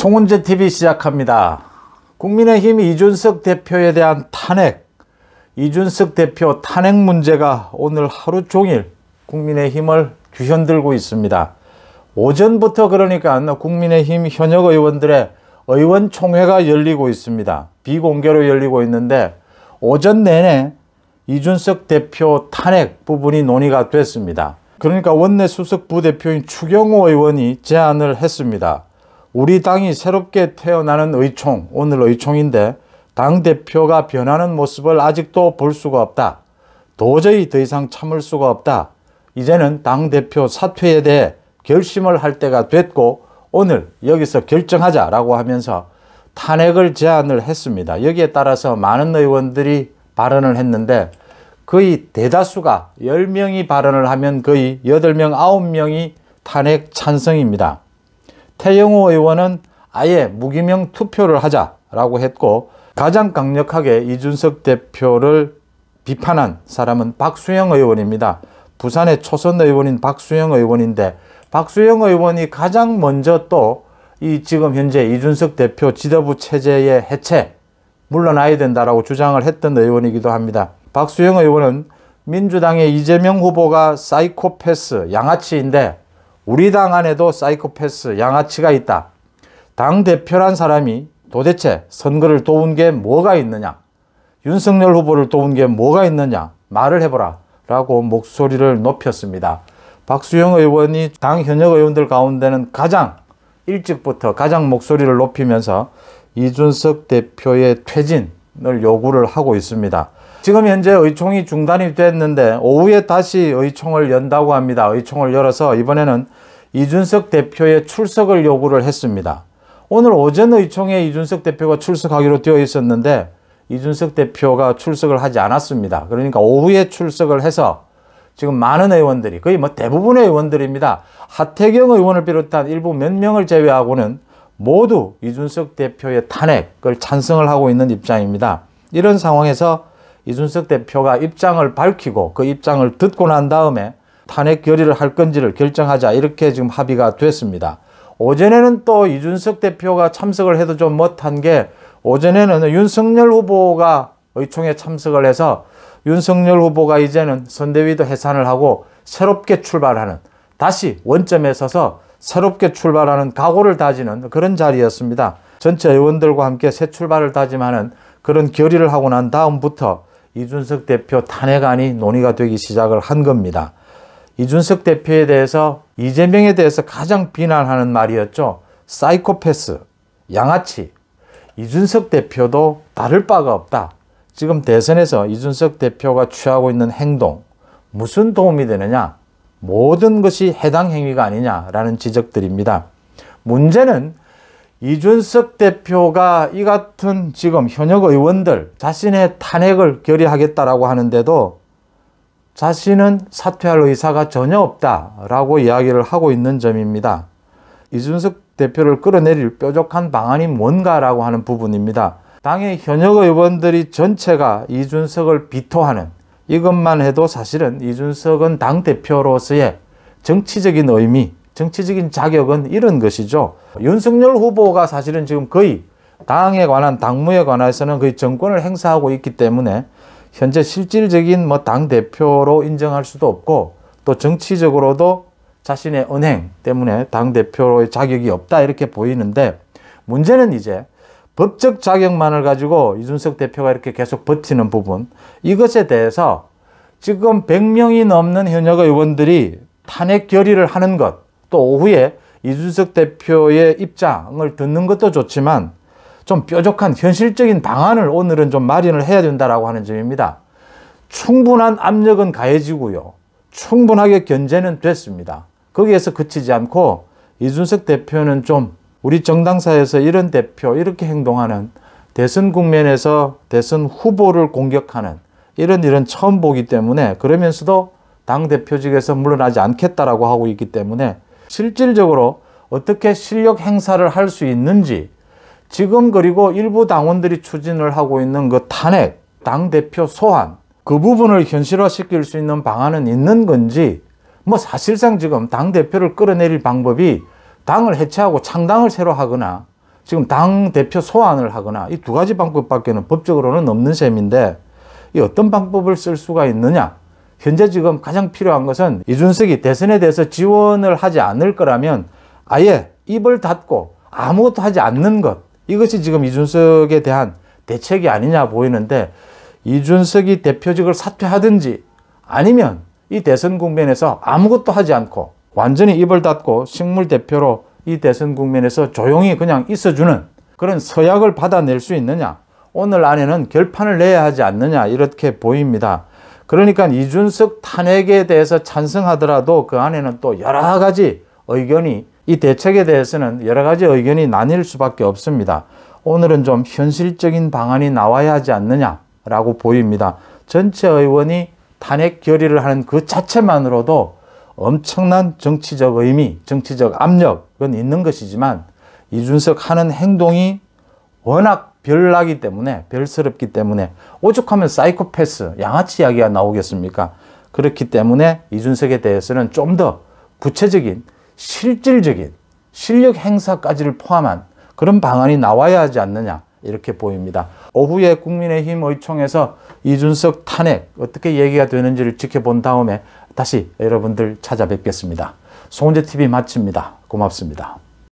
송은재 TV 시작합니다. 국민의힘 이준석 대표에 대한 탄핵, 이준석 대표 탄핵 문제가 오늘 하루 종일 국민의힘을 뒤흔들고 있습니다. 오전부터 그러니까 국민의힘 현역 의원들의 의원총회가 열리고 있습니다. 비공개로 열리고 있는데 오전 내내 이준석 대표 탄핵 부분이 논의가 됐습니다. 그러니까 원내 수석 부대표인 추경호 의원이 제안을 했습니다. 우리 당이 새롭게 태어나는 의총, 오늘 의총인데 당대표가 변하는 모습을 아직도 볼 수가 없다. 도저히 더 이상 참을 수가 없다. 이제는 당대표 사퇴에 대해 결심을 할 때가 됐고 오늘 여기서 결정하자라고 하면서 탄핵을 제안을 했습니다. 여기에 따라서 많은 의원들이 발언을 했는데 거의 대다수가 10명이 발언을 하면 거의 8명, 9명이 탄핵 찬성입니다. 태영호 의원은 아예 무기명 투표를 하자라고 했고 가장 강력하게 이준석 대표를 비판한 사람은 박수영 의원입니다. 부산의 초선 의원인 박수영 의원인데 박수영 의원이 가장 먼저 또 이 지금 현재 이준석 대표 지도부 체제의 해체 물러나야 된다라고 주장을 했던 의원이기도 합니다. 박수영 의원은 민주당의 이재명 후보가 사이코패스 양아치인데 우리 당 안에도 사이코패스 양아치가 있다. 당대표란 사람이 도대체 선거를 도운 게 뭐가 있느냐? 윤석열 후보를 도운 게 뭐가 있느냐? 말을 해보라. 라고 목소리를 높였습니다. 박수영 의원이 당 현역 의원들 가운데는 가장 일찍부터 가장 목소리를 높이면서 이준석 대표의 퇴진을 요구를 하고 있습니다. 지금 현재 의총이 중단이 됐는데 오후에 다시 의총을 연다고 합니다. 의총을 열어서 이번에는 이준석 대표의 출석을 요구를 했습니다. 오늘 오전 의총에 이준석 대표가 출석하기로 되어 있었는데 이준석 대표가 출석을 하지 않았습니다. 그러니까 오후에 출석을 해서 지금 많은 의원들이 거의 뭐 대부분의 의원들입니다. 하태경 의원을 비롯한 일부 몇 명을 제외하고는 모두 이준석 대표의 탄핵을 찬성을 하고 있는 입장입니다. 이런 상황에서 이준석 대표가 입장을 밝히고 그 입장을 듣고 난 다음에 탄핵 결의를 할 건지를 결정하자 이렇게 지금 합의가 됐습니다. 오전에는 또 이준석 대표가 참석을 해도 좀 못한 게 오전에는 윤석열 후보가 의총에 참석을 해서 윤석열 후보가 이제는 선대위도 해산을 하고 새롭게 출발하는 다시 원점에 서서 새롭게 출발하는 각오를 다지는 그런 자리였습니다. 전체 의원들과 함께 새 출발을 다짐하는 그런 결의를 하고 난 다음부터 이준석 대표 탄핵안이 논의가 되기 시작을 한 겁니다. 이준석 대표에 대해서 이재명에 대해서 가장 비난하는 말이었죠. 사이코패스, 양아치. 이준석 대표도 다를 바가 없다. 지금 대선에서 이준석 대표가 취하고 있는 행동, 무슨 도움이 되느냐? 모든 것이 해당 행위가 아니냐라는 지적들입니다. 문제는 이준석 대표가 이 같은 지금 현역 의원들 자신의 탄핵을 결의하겠다라고 하는데도 자신은 사퇴할 의사가 전혀 없다라고 이야기를 하고 있는 점입니다. 이준석 대표를 끌어내릴 뾰족한 방안이 뭔가라고 하는 부분입니다. 당의 현역 의원들이 전체가 이준석을 비토하는 이것만 해도 사실은 이준석은 당 대표로서의 정치적인 의미, 정치적인 자격은 이런 것이죠. 윤석열 후보가 사실은 지금 거의 당에 관한 당무에 관해서는 거의 정권을 행사하고 있기 때문에 현재 실질적인 뭐 당 대표로 인정할 수도 없고 또 정치적으로도 자신의 은행 때문에 당 대표의 자격이 없다 이렇게 보이는데 문제는 이제 법적 자격만을 가지고 이준석 대표가 이렇게 계속 버티는 부분 이것에 대해서 지금 100명이 넘는 현역 의원들이 탄핵 결의를 하는 것 또 오후에 이준석 대표의 입장을 듣는 것도 좋지만 좀 뾰족한 현실적인 방안을 오늘은 좀 마련을 해야 된다라고 하는 점입니다. 충분한 압력은 가해지고요. 충분하게 견제는 됐습니다. 거기에서 그치지 않고 이준석 대표는 좀 우리 정당사에서 이런 대표 이렇게 행동하는 대선 국면에서 대선 후보를 공격하는 이런 일은 처음 보기 때문에 그러면서도 당 대표직에서 물러나지 않겠다라고 하고 있기 때문에 실질적으로 어떻게 실력 행사를 할 수 있는지 지금 그리고 일부 당원들이 추진을 하고 있는 그 탄핵, 당대표 소환 그 부분을 현실화시킬 수 있는 방안은 있는 건지 뭐 사실상 지금 당대표를 끌어내릴 방법이 당을 해체하고 창당을 새로 하거나 지금 당대표 소환을 하거나 이 두 가지 방법밖에는 법적으로는 없는 셈인데 이 어떤 방법을 쓸 수가 있느냐 현재 지금 가장 필요한 것은 이준석이 대선에 대해서 지원을 하지 않을 거라면 아예 입을 닫고 아무것도 하지 않는 것 이것이 지금 이준석에 대한 대책이 아니냐 보이는데 이준석이 대표직을 사퇴하든지 아니면 이 대선 국면에서 아무것도 하지 않고 완전히 입을 닫고 식물 대표로 이 대선 국면에서 조용히 그냥 있어주는 그런 서약을 받아낼 수 있느냐 오늘 안에는 결판을 내야 하지 않느냐 이렇게 보입니다. 그러니까 이준석 탄핵에 대해서 찬성하더라도 그 안에는 또 여러 가지 의견이 이 대책에 대해서는 여러 가지 의견이 나뉠 수밖에 없습니다. 오늘은 좀 현실적인 방안이 나와야 하지 않느냐라고 보입니다. 전체 의원이 탄핵 결의를 하는 그 자체만으로도 엄청난 정치적 의미, 정치적 압력은 있는 것이지만 이준석 하는 행동이 워낙 별나기 때문에 별스럽기 때문에 오죽하면 사이코패스, 양아치 이야기가 나오겠습니까? 그렇기 때문에 이준석에 대해서는 좀 더 구체적인 실질적인 실력 행사까지를 포함한 그런 방안이 나와야 하지 않느냐 이렇게 보입니다. 오후에 국민의힘 의총에서 이준석 탄핵 어떻게 얘기가 되는지를 지켜본 다음에 다시 여러분들 찾아뵙겠습니다. 송재TV 마칩니다. 고맙습니다.